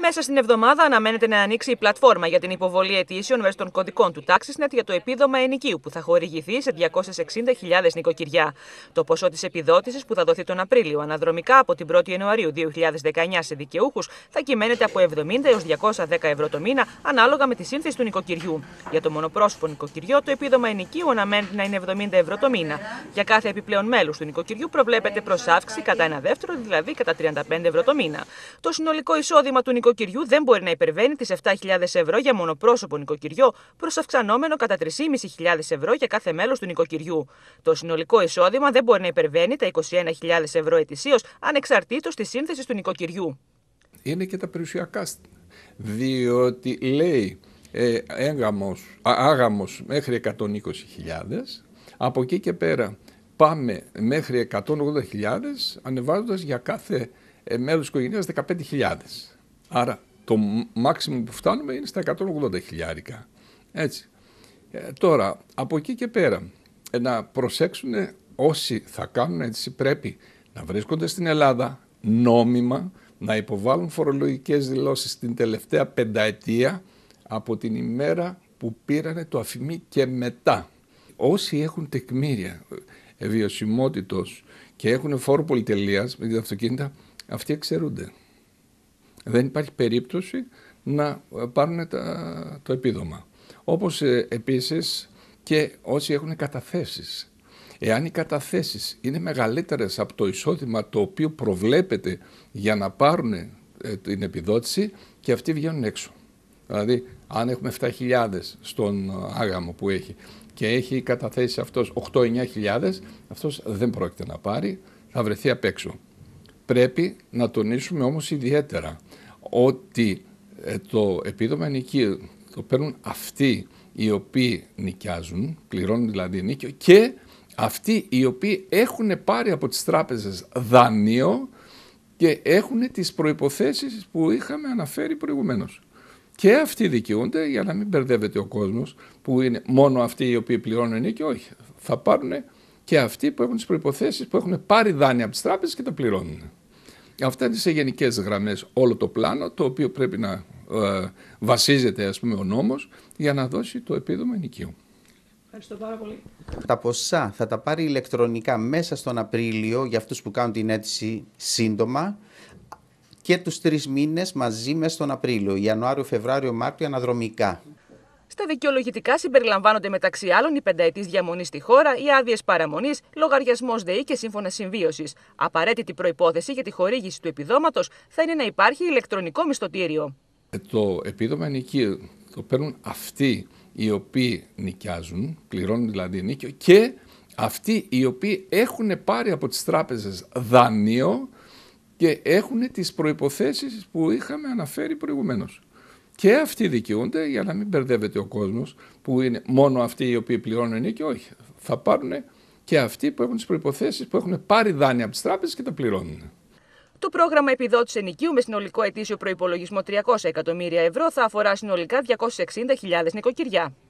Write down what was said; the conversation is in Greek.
Μέσα στην εβδομάδα αναμένεται να ανοίξει η πλατφόρμα για την υποβολή αιτήσεων μέσω των κωδικών του TaxisNet για το επίδομα ενοικίου που θα χορηγηθεί σε 260.000 νοικοκυριά. Το ποσό της επιδότησης που θα δοθεί τον Απρίλιο αναδρομικά από την 1η Ιανουαρίου 2019 σε δικαιούχους θα κυμαίνεται από 70 έω 210 ευρώ το μήνα ανάλογα με τη σύνθεση του νοικοκυριού. Για το μονοπρόσωπο νοικοκυριό το επίδομα ενοικίου αναμένεται να είναι 70 ευρώ το μήνα. Για κάθε επιπλέον μέλος του νοικοκυριού προβλέπεται προσάυξη κατά ένα δεύτερο, δηλαδή κατά 35 ευρώ το μήνα. Το συνολικό εισόδημα του νοικοκυριού δεν μπορεί να υπερβαίνει τις 7.000 ευρώ για μονοπρόσωπο νοικοκυριό, προς αυξανόμενο κατά 3.500 ευρώ για κάθε μέλος του νοικοκυριού. Το συνολικό εισόδημα δεν μπορεί να υπερβαίνει τα 21.000 ευρώ ετησίως, ανεξαρτήτως της σύνθεσης του νοικοκυριού. Είναι και τα περιουσιακά. Διότι λέει ε, έγγαμος, άγαμος μέχρι 120.000, από εκεί και πέρα πάμε μέχρι 180.000 ανεβάζοντας για κάθε μέλο της οικογένειας 15.000. Άρα το μάξιμο που φτάνουμε είναι στα 180.000. Έτσι. Ε, τώρα, από εκεί και πέρα, ε, να προσέξουν όσοι θα κάνουν έτσι πρέπει να βρίσκονται στην Ελλάδα νόμιμα, να υποβάλουν φορολογικές δηλώσεις την τελευταία πενταετία από την ημέρα που πήρανε το αφημί και μετά. Όσοι έχουν τεκμήρια βιωσιμότητος και έχουν φόρο πολυτελείας με την αυτοκίνητα, αυτοί εξαιρούνται. Δεν υπάρχει περίπτωση να πάρουν τα, το επίδομα. Όπως ε, επίσης και όσοι έχουν καταθέσεις. Εάν οι καταθέσεις είναι μεγαλύτερες από το εισόδημα το οποίο προβλέπεται για να πάρουν ε, την επιδότηση και αυτοί βγαίνουν έξω. Δηλαδή αν έχουμε 7.000 στον άγαμο που έχει και έχει καταθέσει αυτός 8-9.000 αυτός δεν πρόκειται να πάρει, θα βρεθεί απ' έξω. Πρέπει να τονίσουμε όμως ιδιαίτερα ότι ε, το επίδομα νοικίου το παίρνουν αυτοί οι οποίοι νοικιάζουν, πληρώνουν δηλαδή νίκιο και αυτοί οι οποίοι έχουν πάρει από τις τράπεζες δανείο και έχουν τις προϋποθέσεις που είχαμε αναφέρει προηγουμένως. Και αυτοί δικαιούνται για να μην μπερδεύεται ο κόσμος που είναι μόνο αυτοί οι οποίοι πληρώνουν νίκιο. όχι. Θα πάρουν και αυτοί που έχουν τις προϋποθέσεις που έχουν πάρει δάνεια από τις τράπεζες και τα πληρώνουν. Αυτά είναι σε γενικές γραμμές όλο το πλάνο το οποίο πρέπει να ε, βασίζεται ας πούμε ο νόμος για να δώσει το επίδομα ενοικίου. Ευχαριστώ πάρα πολύ. Τα ποσά θα τα πάρει ηλεκτρονικά μέσα στον Απρίλιο για αυτούς που κάνουν την αίτηση σύντομα και τους τρεις μήνες μαζί μέσα στον Απρίλιο, Ιανουάριο, Φεβράριο, Μάρτιο αναδρομικά. Στα δικαιολογητικά συμπεριλαμβάνονται μεταξύ άλλων η πενταετής διαμονής στη χώρα, οι άδειες παραμονής, λογαριασμός ΔΕΗ και σύμφωνα συμβίωσης. Απαραίτητη προπόθεση για τη χορήγηση του επιδόματος θα είναι να υπάρχει ηλεκτρονικό μισθωτήριο. Ε, το επίδομα νοικίου το παίρνουν αυτοί οι οποίοι νοικιάζουν, πληρώνουν δηλαδή νίκιο και αυτοί οι οποίοι έχουν πάρει από τις τράπεζες δανείο και έχουν τις προϋποθέσεις που είχαμε αναφέρει προηγουμένως. Και αυτοί δικαιούνται για να μην μπερδεύεται ο κόσμος που είναι μόνο αυτοί οι οποίοι πληρώνουν και όχι. Θα πάρουν και αυτοί που έχουν τις προποθέσει που έχουν πάρει δάνεια από τις τράπεζες και τα πληρώνουν. Το πρόγραμμα επιδότησης ενοικίου με συνολικό ετήσιο προπολογισμό 300 εκατομμύρια ευρώ θα αφορά συνολικά 260.000 νοικοκυριά.